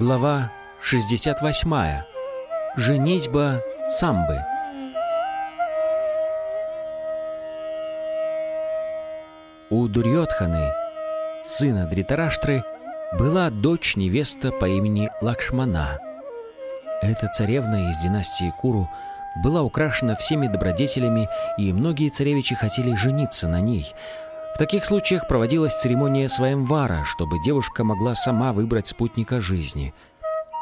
Глава 68. Женитьба самбы. У Дурьотханы, сына Дритараштры, была дочь-невеста по имени Лакшмана. Эта царевна из династии Куру была украшена всеми добродетелями, и многие царевичи хотели жениться на ней — в таких случаях проводилась церемония Сваемвара, чтобы девушка могла сама выбрать спутника жизни.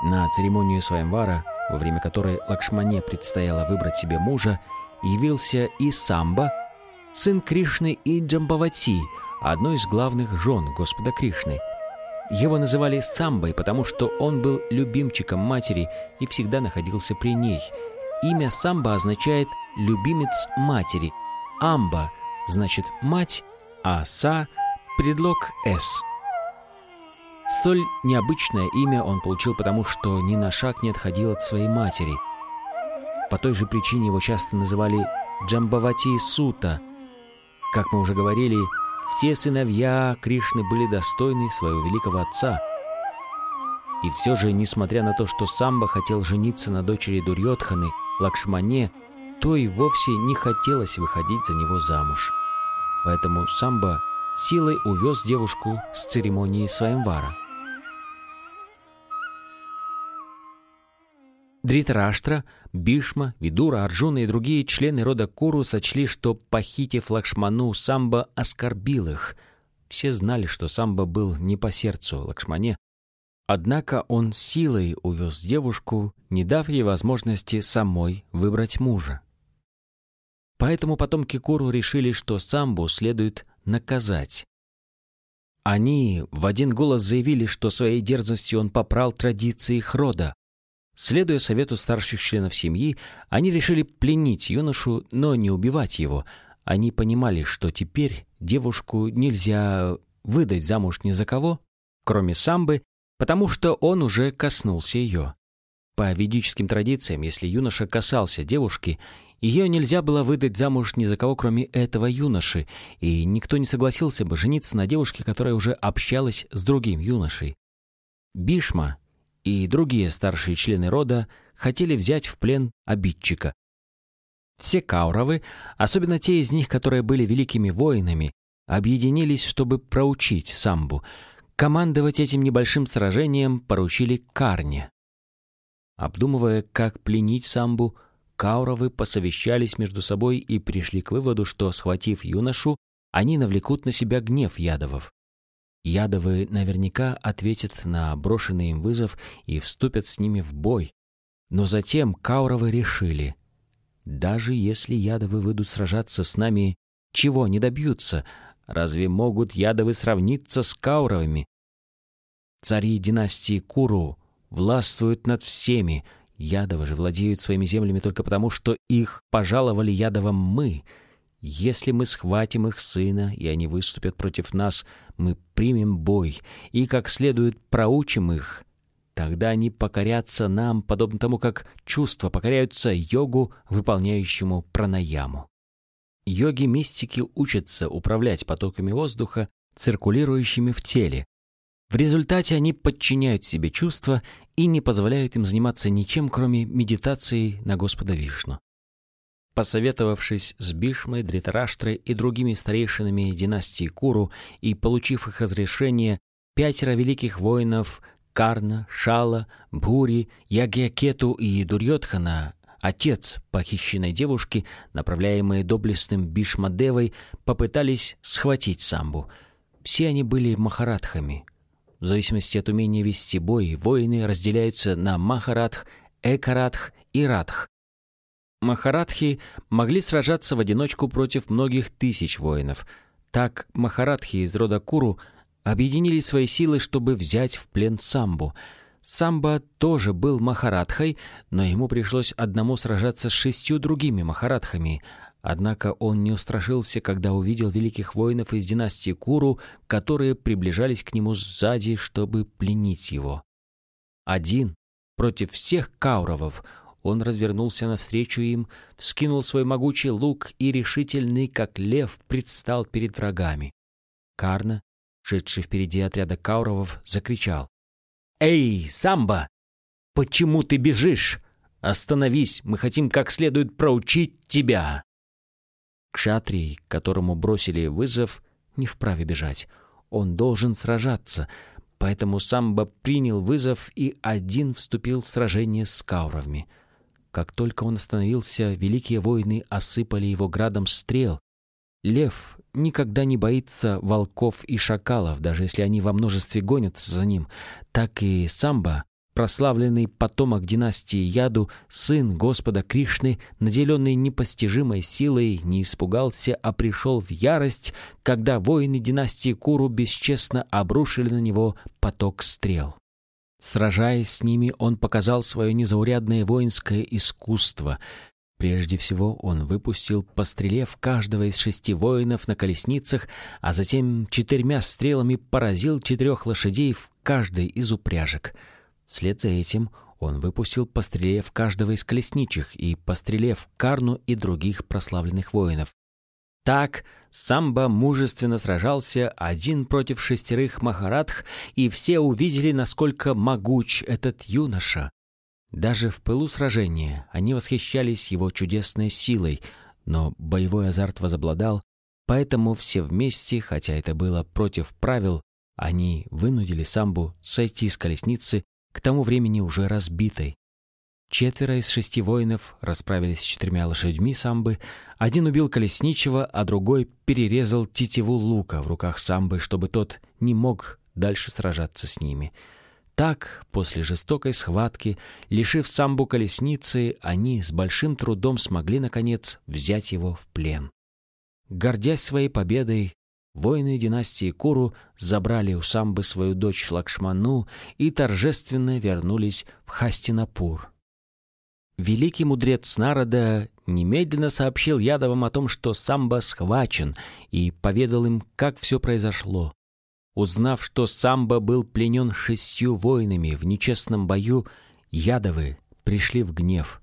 На церемонию Сваемвара, во время которой Лакшмане предстояло выбрать себе мужа, явился и Самба, сын Кришны и Джамбавати, одной из главных жен Господа Кришны. Его называли Самбой, потому что он был любимчиком матери и всегда находился при ней. Имя Самба означает «любимец матери». Амба значит «мать» а «са» — предлог «с». Столь необычное имя он получил потому, что ни на шаг не отходил от своей матери. По той же причине его часто называли Джамбавати Сута. Как мы уже говорили, все сыновья Кришны были достойны своего великого отца. И все же, несмотря на то, что Самба хотел жениться на дочери Дурьотханы, Лакшмане, то и вовсе не хотелось выходить за него замуж поэтому Самба силой увез девушку с церемонии Сваемвара. Дритраштра, Бишма, Видура, Арджуна и другие члены рода Куру сочли, что, похитив Лакшману, Самба оскорбил их. Все знали, что Самба был не по сердцу Лакшмане, однако он силой увез девушку, не дав ей возможности самой выбрать мужа. Поэтому потомки Куру решили, что самбу следует наказать. Они в один голос заявили, что своей дерзостью он попрал традиции их рода. Следуя совету старших членов семьи, они решили пленить юношу, но не убивать его. Они понимали, что теперь девушку нельзя выдать замуж ни за кого, кроме самбы, потому что он уже коснулся ее. По ведическим традициям, если юноша касался девушки, ее нельзя было выдать замуж ни за кого, кроме этого юноши, и никто не согласился бы жениться на девушке, которая уже общалась с другим юношей. Бишма и другие старшие члены рода хотели взять в плен обидчика. Все кауровы, особенно те из них, которые были великими воинами, объединились, чтобы проучить самбу. Командовать этим небольшим сражением поручили Карне. Обдумывая, как пленить самбу, Кауровы посовещались между собой и пришли к выводу, что, схватив юношу, они навлекут на себя гнев Ядовов. Ядовы наверняка ответят на брошенный им вызов и вступят с ними в бой. Но затем Кауровы решили, даже если Ядовы выйдут сражаться с нами, чего они добьются? Разве могут Ядовы сравниться с Кауровыми? Цари династии Куру властвуют над всеми — Ядовы же владеют своими землями только потому, что их пожаловали Ядовам мы. Если мы схватим их сына, и они выступят против нас, мы примем бой и как следует проучим их. Тогда они покорятся нам, подобно тому, как чувства покоряются йогу, выполняющему пранаяму. Йоги-мистики учатся управлять потоками воздуха, циркулирующими в теле, в результате они подчиняют себе чувства и не позволяют им заниматься ничем, кроме медитации на Господа Вишну. Посоветовавшись с Бишмой, Дритараштрой и другими старейшинами династии Куру и получив их разрешение, пятеро великих воинов Карна, Шала, Бури, Ягьякету и Дурьотхана, отец похищенной девушки, направляемые доблестным Бишмадевой, попытались схватить самбу. Все они были махаратхами. В зависимости от умения вести бой, воины разделяются на махаратх, экаратх и радх. Махаратхи могли сражаться в одиночку против многих тысяч воинов. Так махаратхи из рода Куру объединили свои силы, чтобы взять в плен самбу – Самба тоже был махарадхой, но ему пришлось одному сражаться с шестью другими махарадхами, Однако он не устрашился, когда увидел великих воинов из династии Куру, которые приближались к нему сзади, чтобы пленить его. Один, против всех кауровов, он развернулся навстречу им, вскинул свой могучий лук и решительный, как лев, предстал перед врагами. Карна, шедший впереди отряда кауровов, закричал. «Эй, Самба, Почему ты бежишь? Остановись, мы хотим как следует проучить тебя!» Кшатрий, которому бросили вызов, не вправе бежать. Он должен сражаться, поэтому Самбо принял вызов и один вступил в сражение с кауровами. Как только он остановился, великие воины осыпали его градом стрел. Лев никогда не боится волков и шакалов, даже если они во множестве гонятся за ним. Так и Самбо прославленный потомок династии Яду, сын Господа Кришны, наделенный непостижимой силой, не испугался, а пришел в ярость, когда воины династии Куру бесчестно обрушили на него поток стрел. Сражаясь с ними, он показал свое незаурядное воинское искусство. Прежде всего он выпустил, пострелев каждого из шести воинов на колесницах, а затем четырьмя стрелами поразил четырех лошадей в каждой из упряжек — Вслед за этим он выпустил, пострелев каждого из колесничих и пострелев Карну и других прославленных воинов. Так Самба мужественно сражался один против шестерых Махарадх, и все увидели, насколько могуч этот юноша. Даже в пылу сражения они восхищались его чудесной силой, но боевой азарт возобладал, поэтому все вместе, хотя это было против правил, они вынудили Самбу сойти с колесницы к тому времени уже разбитой. Четверо из шести воинов расправились с четырьмя лошадьми самбы. Один убил колесничего, а другой перерезал тетиву лука в руках самбы, чтобы тот не мог дальше сражаться с ними. Так, после жестокой схватки, лишив самбу колесницы, они с большим трудом смогли, наконец, взять его в плен. Гордясь своей победой, Воины династии Куру забрали у Самбы свою дочь Лакшману и торжественно вернулись в Хастинапур. Великий мудрец народа немедленно сообщил Ядовам о том, что Самба схвачен, и поведал им, как все произошло. Узнав, что Самба был пленен шестью воинами в нечестном бою, Ядовы пришли в гнев.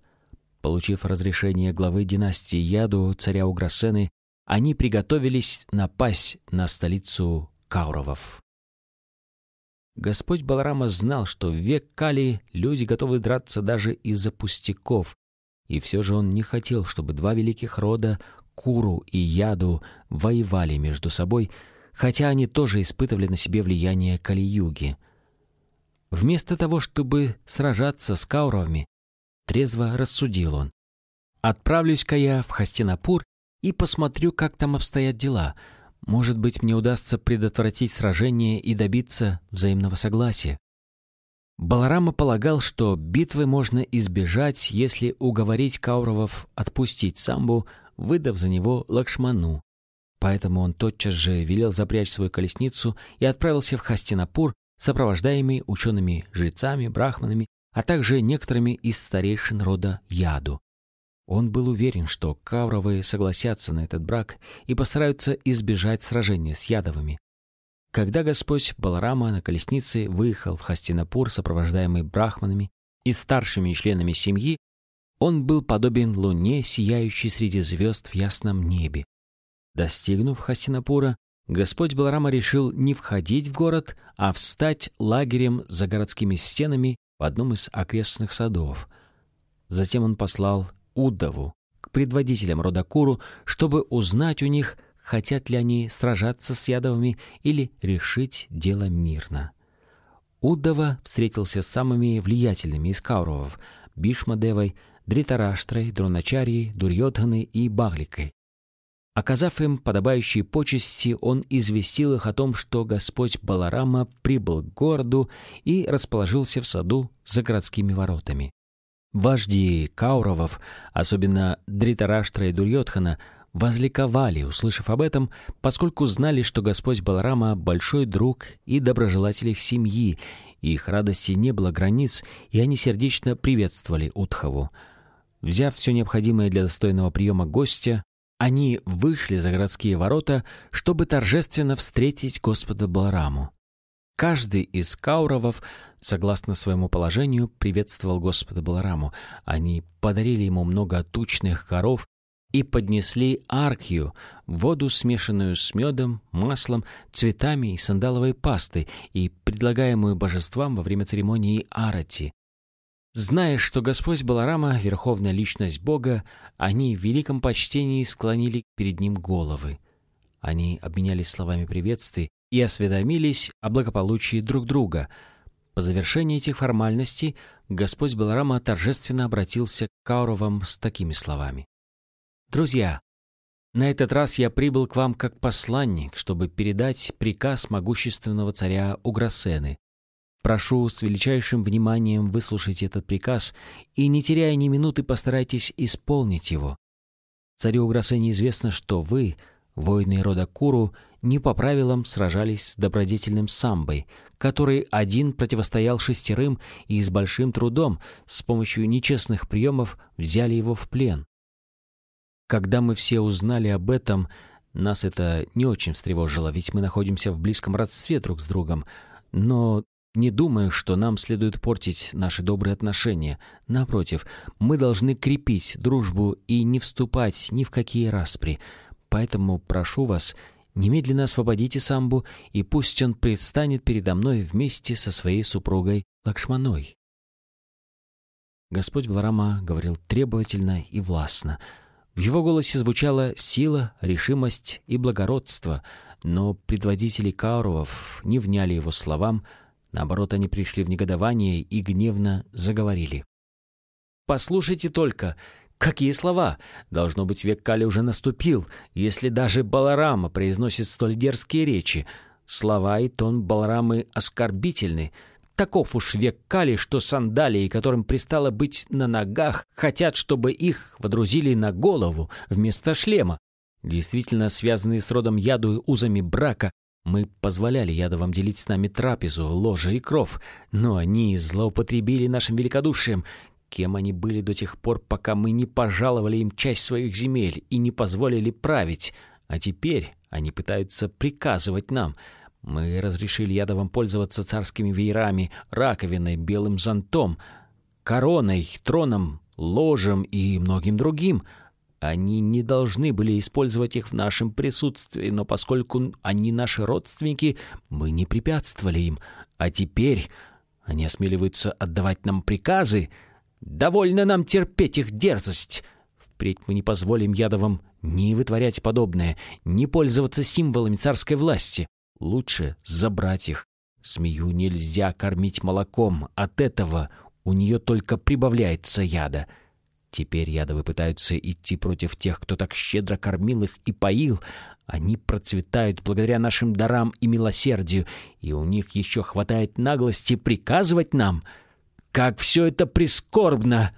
Получив разрешение главы династии Яду, царя Уграсены, они приготовились напасть на столицу Кауровов. Господь Баларама знал, что в век Кали люди готовы драться даже из-за пустяков, и все же он не хотел, чтобы два великих рода, Куру и Яду, воевали между собой, хотя они тоже испытывали на себе влияние Кали-юги. Вместо того, чтобы сражаться с Кауровами, трезво рассудил он. «Отправлюсь-ка я в Хастинапур и посмотрю, как там обстоят дела. Может быть, мне удастся предотвратить сражение и добиться взаимного согласия. Баларама полагал, что битвы можно избежать, если уговорить Кауровов отпустить самбу, выдав за него Лакшману. Поэтому он тотчас же велел запрячь свою колесницу и отправился в Хастинапур, сопровождаемый учеными-жрецами, брахманами, а также некоторыми из старейшин рода Яду. Он был уверен, что Кавровы согласятся на этот брак и постараются избежать сражения с Ядовыми. Когда Господь Баларама на колеснице выехал в Хастинапур, сопровождаемый брахманами и старшими членами семьи, он был подобен луне, сияющей среди звезд в ясном небе. Достигнув Хастинапура, Господь Баларама решил не входить в город, а встать лагерем за городскими стенами в одном из окрестных садов. Затем он послал Удаву, к предводителям рода Куру, чтобы узнать у них, хотят ли они сражаться с ядовыми или решить дело мирно. Удава встретился с самыми влиятельными из Кауровов – Бишмадевой, Дритараштрой, Дроначарьей, Дурьотханой и Багликой. Оказав им подобающие почести, он известил их о том, что Господь Баларама прибыл к городу и расположился в саду за городскими воротами. Вожди Кауровов, особенно Дритараштра и Дурьотхана, возликовали, услышав об этом, поскольку знали, что Господь Баларама — большой друг и доброжелатель их семьи, и их радости не было границ, и они сердечно приветствовали Утхаву. Взяв все необходимое для достойного приема гостя, они вышли за городские ворота, чтобы торжественно встретить Господа Балараму. Каждый из кауровов согласно своему положению, приветствовал Господа Балараму. Они подарили ему много тучных коров и поднесли аркью, воду, смешанную с медом, маслом, цветами и сандаловой пастой, и предлагаемую божествам во время церемонии арати. Зная, что Господь Баларама — верховная личность Бога, они в великом почтении склонили перед ним головы. Они обменялись словами приветствий и осведомились о благополучии друг друга — по завершении этих формальностей Господь Баларама торжественно обратился к Кауровам с такими словами. «Друзья, на этот раз я прибыл к вам как посланник, чтобы передать приказ могущественного царя Уграсены. Прошу с величайшим вниманием выслушать этот приказ и, не теряя ни минуты, постарайтесь исполнить его. Царю Уграсене известно, что вы — Воины рода Куру не по правилам сражались с добродетельным самбой, который один противостоял шестерым и с большим трудом с помощью нечестных приемов взяли его в плен. Когда мы все узнали об этом, нас это не очень встревожило, ведь мы находимся в близком родстве друг с другом, но не думаю, что нам следует портить наши добрые отношения. Напротив, мы должны крепить дружбу и не вступать ни в какие распри — поэтому прошу вас, немедленно освободите самбу, и пусть он предстанет передо мной вместе со своей супругой Лакшманой». Господь Бларама говорил требовательно и властно. В его голосе звучала сила, решимость и благородство, но предводители Кауровов не вняли его словам, наоборот, они пришли в негодование и гневно заговорили. «Послушайте только, Какие слова? Должно быть, век Кали уже наступил, если даже Баларама произносит столь дерзкие речи. Слова и тон Баларамы оскорбительны. Таков уж век Кали, что сандалии, которым пристало быть на ногах, хотят, чтобы их водрузили на голову вместо шлема. Действительно, связанные с родом яду и узами брака, мы позволяли ядовам делить с нами трапезу, ложе и кров, но они злоупотребили нашим великодушием, Кем они были до тех пор, пока мы не пожаловали им часть своих земель и не позволили править, а теперь они пытаются приказывать нам. Мы разрешили ядовам пользоваться царскими веерами, раковиной, белым зонтом, короной, троном, ложем и многим другим. Они не должны были использовать их в нашем присутствии, но поскольку они наши родственники, мы не препятствовали им. А теперь они осмеливаются отдавать нам приказы — Довольно нам терпеть их дерзость. Впредь мы не позволим Ядовым ни вытворять подобное, ни пользоваться символами царской власти. Лучше забрать их. Смею, нельзя кормить молоком, от этого у нее только прибавляется яда. Теперь Ядовы пытаются идти против тех, кто так щедро кормил их и поил. Они процветают благодаря нашим дарам и милосердию, и у них еще хватает наглости приказывать нам — как все это прискорбно!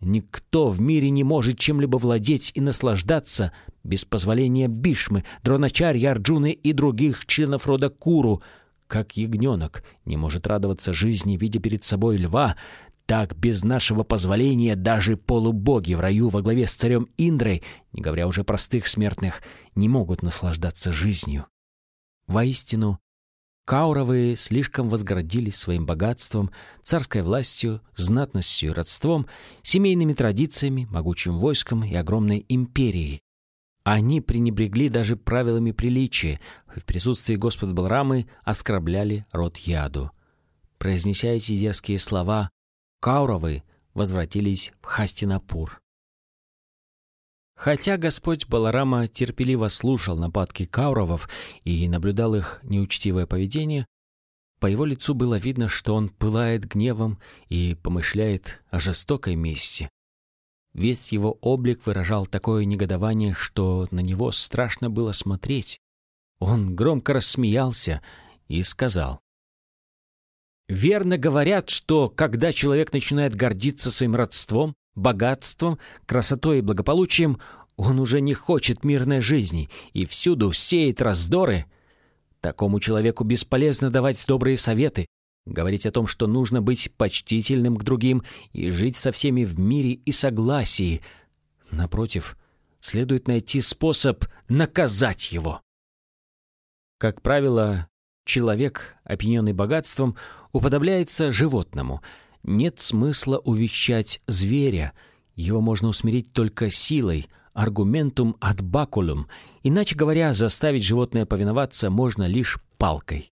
Никто в мире не может чем-либо владеть и наслаждаться без позволения Бишмы, Дроначарья, Ярджуны и других членов рода Куру. Как ягненок не может радоваться жизни, видя перед собой льва, так без нашего позволения даже полубоги в раю во главе с царем Индрой, не говоря уже простых смертных, не могут наслаждаться жизнью. Воистину, Кауровы слишком возгордились своим богатством, царской властью, знатностью и родством, семейными традициями, могучим войском и огромной империей. Они пренебрегли даже правилами приличия, в присутствии Господа Балрамы оскорбляли род яду. Произнеся эти дерзкие слова, Кауровы возвратились в Хастинапур. Хотя Господь Баларама терпеливо слушал нападки Кауровов и наблюдал их неучтивое поведение, по его лицу было видно, что он пылает гневом и помышляет о жестокой мести. Весь его облик выражал такое негодование, что на него страшно было смотреть. Он громко рассмеялся и сказал. «Верно говорят, что когда человек начинает гордиться своим родством, богатством, красотой и благополучием, он уже не хочет мирной жизни и всюду сеет раздоры. Такому человеку бесполезно давать добрые советы, говорить о том, что нужно быть почтительным к другим и жить со всеми в мире и согласии. Напротив, следует найти способ наказать его. Как правило, человек, опьяненный богатством, уподобляется животному — нет смысла увещать зверя. Его можно усмирить только силой, аргументум ad baculum. Иначе говоря, заставить животное повиноваться можно лишь палкой.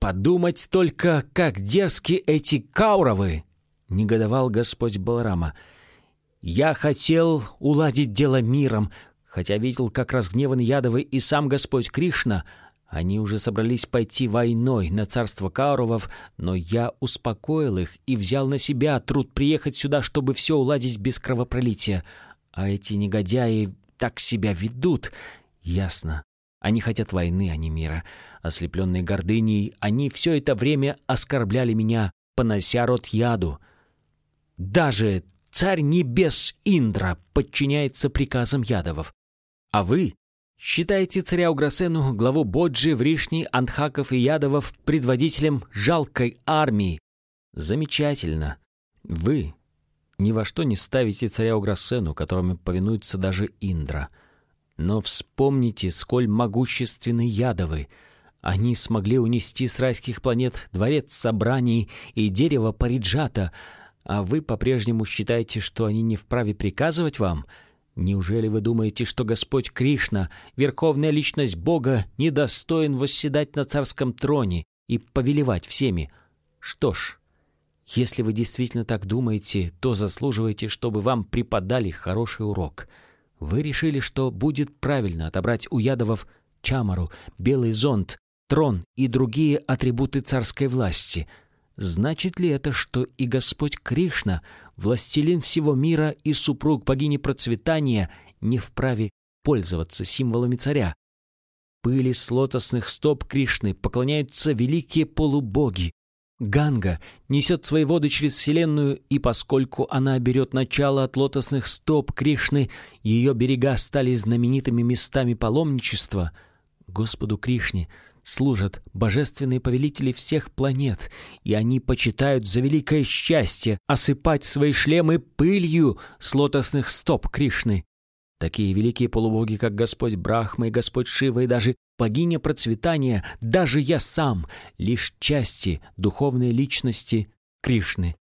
«Подумать только, как дерзки эти кауровы!» — негодовал господь Баларама. «Я хотел уладить дело миром, хотя видел, как разгневан ядовый и сам господь Кришна, они уже собрались пойти войной на царство Кауровов, но я успокоил их и взял на себя труд приехать сюда, чтобы все уладить без кровопролития. А эти негодяи так себя ведут. Ясно. Они хотят войны, а не мира. Ослепленные гордыней, они все это время оскорбляли меня, понося рот яду. Даже царь небес Индра подчиняется приказам ядовов. А вы Считаете царя Уграсену, главу Боджи, Вришни, Антхаков и Ядовов предводителем жалкой армии? Замечательно. Вы ни во что не ставите царя Уграсену, которому повинуется даже Индра. Но вспомните, сколь могущественны Ядовы. Они смогли унести с райских планет дворец собраний и дерево Париджата, а вы по-прежнему считаете, что они не вправе приказывать вам — Неужели вы думаете, что Господь Кришна, верховная личность Бога, недостоин восседать на царском троне и повелевать всеми? Что ж, если вы действительно так думаете, то заслуживаете, чтобы вам преподали хороший урок. Вы решили, что будет правильно отобрать у ядовов чамару, белый зонт, трон и другие атрибуты царской власти. Значит ли это, что и Господь Кришна — властелин всего мира и супруг богини процветания, не вправе пользоваться символами царя. Пыли с лотосных стоп Кришны поклоняются великие полубоги. Ганга несет свои воды через Вселенную, и поскольку она берет начало от лотосных стоп Кришны, ее берега стали знаменитыми местами паломничества. Господу Кришне — служат божественные повелители всех планет, и они почитают за великое счастье осыпать свои шлемы пылью с лотосных стоп Кришны. Такие великие полубоги, как Господь Брахма и Господь Шива, и даже богиня процветания, даже я сам, лишь части духовной личности Кришны.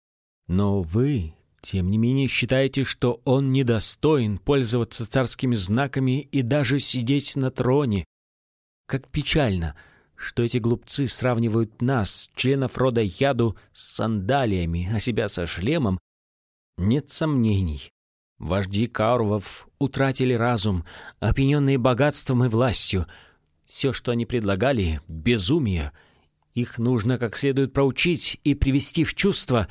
Но вы, тем не менее, считаете, что он недостоин пользоваться царскими знаками и даже сидеть на троне. Как печально, что эти глупцы сравнивают нас, членов рода Яду, с сандалиями, а себя со шлемом, нет сомнений. Вожди Кауровов утратили разум, опьяненные богатством и властью. Все, что они предлагали — безумие. Их нужно как следует проучить и привести в чувство.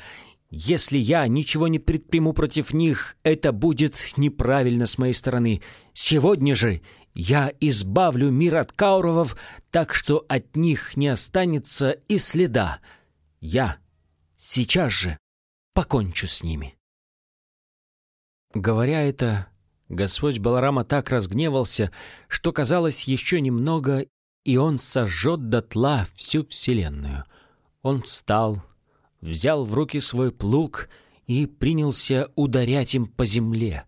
Если я ничего не предприму против них, это будет неправильно с моей стороны. Сегодня же я избавлю мир от Кауровов, так что от них не останется и следа. Я сейчас же покончу с ними. Говоря это, Господь Баларама так разгневался, что казалось еще немного, и он сожжет дотла всю вселенную. Он встал, взял в руки свой плуг и принялся ударять им по земле.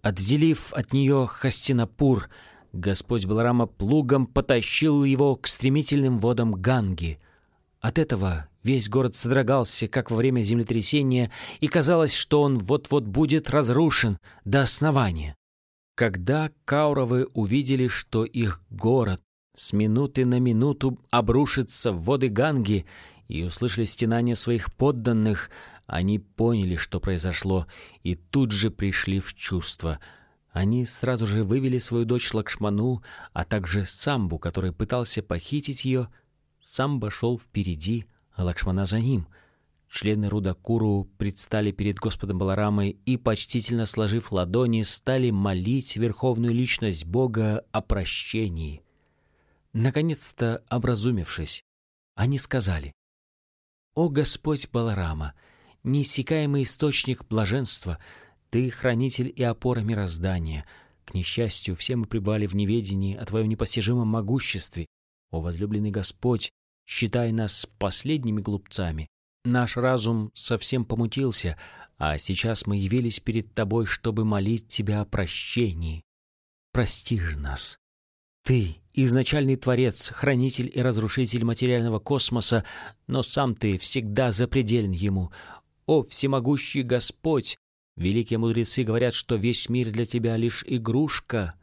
Отделив от нее Хастинапур — Господь Баларама плугом потащил его к стремительным водам Ганги. От этого весь город содрогался, как во время землетрясения, и казалось, что он вот-вот будет разрушен до основания. Когда кауровы увидели, что их город с минуты на минуту обрушится в воды Ганги, и услышали стенания своих подданных, они поняли, что произошло, и тут же пришли в чувство — они сразу же вывели свою дочь Лакшману, а также Самбу, который пытался похитить ее. Самба шел впереди, а Лакшмана за ним. Члены Рудакуру предстали перед Господом Баларамой и, почтительно сложив ладони, стали молить Верховную Личность Бога о прощении. Наконец-то, образумившись, они сказали, «О Господь Баларама, неиссякаемый источник блаженства, — ты — хранитель и опора мироздания. К несчастью, все мы пребывали в неведении о Твоем непостижимом могуществе. О, возлюбленный Господь, считай нас последними глупцами. Наш разум совсем помутился, а сейчас мы явились перед Тобой, чтобы молить Тебя о прощении. Прости же нас. Ты — изначальный творец, хранитель и разрушитель материального космоса, но сам ты всегда запределен ему. О, всемогущий Господь, Великие мудрецы говорят, что весь мир для тебя лишь игрушка.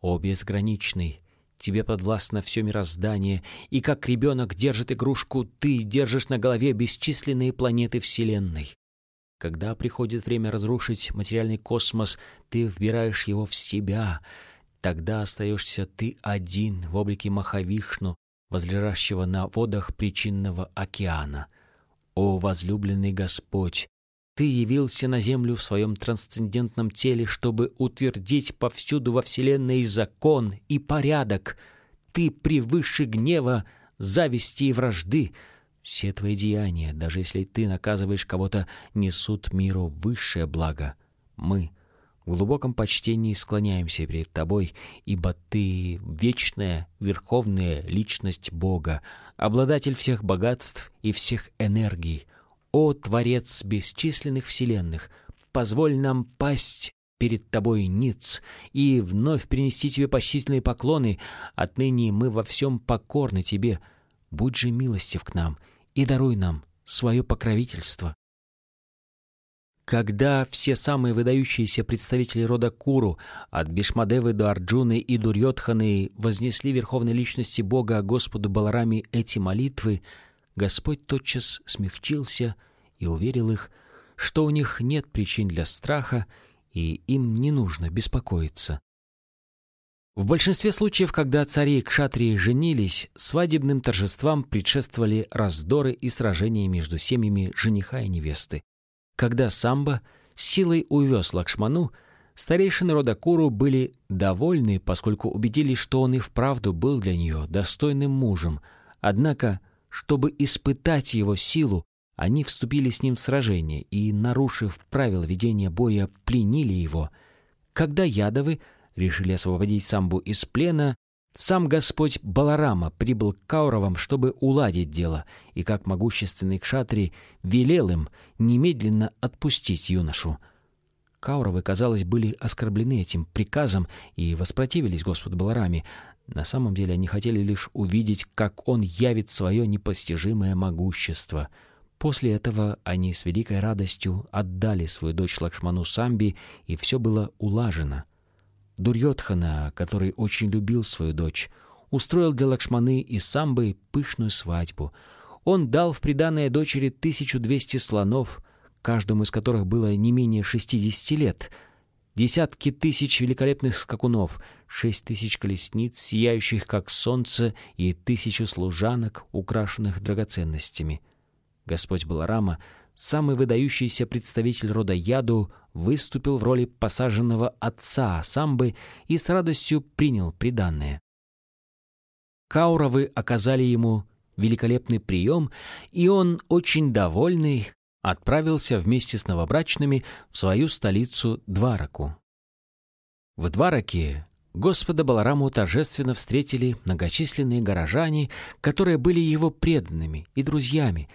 О, безграничный, тебе подвластно все мироздание, и как ребенок держит игрушку, ты держишь на голове бесчисленные планеты Вселенной. Когда приходит время разрушить материальный космос, ты вбираешь его в себя. Тогда остаешься ты один в облике Махавишну, возлежащего на водах причинного океана. О, возлюбленный Господь, ты явился на землю в своем трансцендентном теле, чтобы утвердить повсюду во Вселенной закон и порядок. Ты превыше гнева, зависти и вражды. Все твои деяния, даже если ты наказываешь кого-то, несут миру высшее благо. Мы в глубоком почтении склоняемся перед тобой, ибо ты вечная, верховная личность Бога, обладатель всех богатств и всех энергий — «О, Творец бесчисленных вселенных, позволь нам пасть перед тобой ниц и вновь принести тебе почтительные поклоны. Отныне мы во всем покорны тебе. Будь же милостив к нам и даруй нам свое покровительство». Когда все самые выдающиеся представители рода Куру, от Бишмадевы до Арджуны и Дурьотханы, вознесли верховной личности Бога Господу Баларами эти молитвы, Господь тотчас смягчился и уверил их, что у них нет причин для страха и им не нужно беспокоиться. В большинстве случаев, когда цари и кшатрии женились, свадебным торжествам предшествовали раздоры и сражения между семьями жениха и невесты. Когда Самба силой увез Лакшману, старейшины рода Куру были довольны, поскольку убедились, что он и вправду был для нее достойным мужем. Однако, чтобы испытать его силу, они вступили с ним в сражение и, нарушив правила ведения боя, пленили его. Когда ядовы решили освободить самбу из плена, сам господь Баларама прибыл к Кауровам, чтобы уладить дело, и как могущественный кшатри велел им немедленно отпустить юношу. Кауровы, казалось, были оскорблены этим приказом и воспротивились Господу Балараме. На самом деле они хотели лишь увидеть, как он явит свое непостижимое могущество — После этого они с великой радостью отдали свою дочь Лакшману Самби, и все было улажено. Дурьотхана, который очень любил свою дочь, устроил для Лакшманы и Самбы пышную свадьбу. Он дал в приданное дочери 1200 слонов, каждому из которых было не менее 60 лет, десятки тысяч великолепных скакунов, шесть тысяч колесниц, сияющих как солнце, и тысячу служанок, украшенных драгоценностями — Господь Баларама, самый выдающийся представитель рода Яду, выступил в роли посаженного отца Самбы и с радостью принял приданное. Кауровы оказали ему великолепный прием, и он, очень довольный, отправился вместе с новобрачными в свою столицу Двараку. В Двараке Господа Балараму торжественно встретили многочисленные горожане, которые были его преданными и друзьями,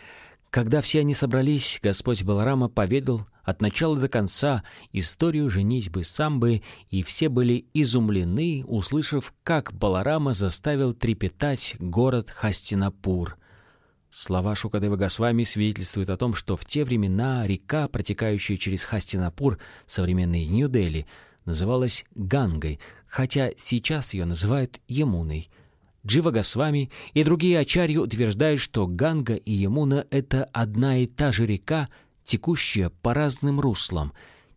когда все они собрались, Господь Баларама поведал от начала до конца историю женитьбы Самбы, и все были изумлены, услышав, как Баларама заставил трепетать город Хастинапур. Слова Шукадева Госвами свидетельствуют о том, что в те времена река, протекающая через Хастинапур, современный Нью-Дели, называлась Гангой, хотя сейчас ее называют Емуной — Джива Госвами и другие ачарьи утверждают, что Ганга и Ямуна — это одна и та же река, текущая по разным руслам.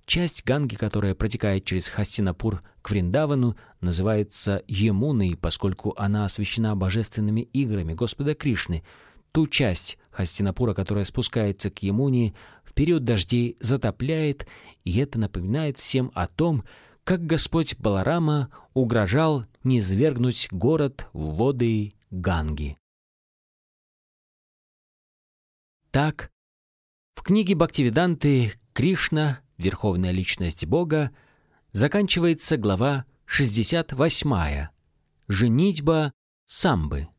Часть Ганги, которая протекает через Хастинапур к Вриндавану, называется Ямуной, поскольку она освящена божественными играми Господа Кришны. Ту часть Хастинапура, которая спускается к Ямуне, в период дождей затопляет, и это напоминает всем о том, что как господь Баларама угрожал низвергнуть город в воды Ганги. Так, в книге Бхактивиданты Кришна, Верховная Личность Бога, заканчивается глава 68 «Женитьба самбы».